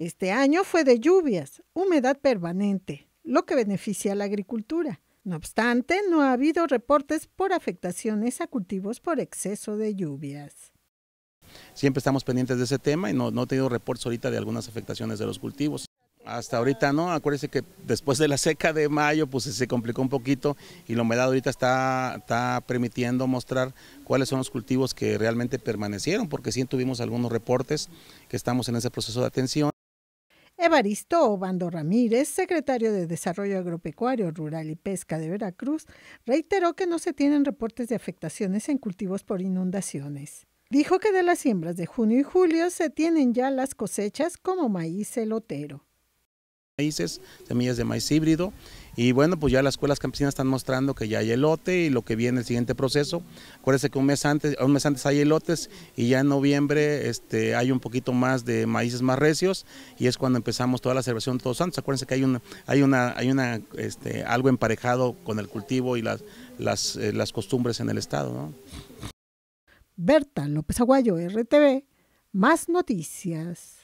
Este año fue de lluvias, humedad permanente, lo que beneficia a la agricultura. No obstante, no ha habido reportes por afectaciones a cultivos por exceso de lluvias. Siempre estamos pendientes de ese tema y no, no he tenido reportes ahorita de algunas afectaciones de los cultivos. Hasta ahorita no, acuérdense que después de la seca de mayo pues se complicó un poquito y la humedad ahorita está, está permitiendo mostrar cuáles son los cultivos que realmente permanecieron, porque sí tuvimos algunos reportes que estamos en ese proceso de atención. Evaristo Obando Ramírez, secretario de Desarrollo Agropecuario Rural y Pesca de Veracruz, reiteró que no se tienen reportes de afectaciones en cultivos por inundaciones. Dijo que de las siembras de junio y julio se tienen ya las cosechas como maíz elotero semillas de maíz híbrido. Y bueno, pues ya las escuelas campesinas están mostrando que ya hay elote y lo que viene el siguiente proceso. Acuérdense que un mes antes, un mes antes hay elotes y ya en noviembre este, hay un poquito más de maíces más recios y es cuando empezamos toda la celebración de Todos Santos. Acuérdense que hay una, hay una, hay una, este, algo emparejado con el cultivo y las, las, eh, las costumbres en el estado. Berta López Aguayo, RTV, más noticias.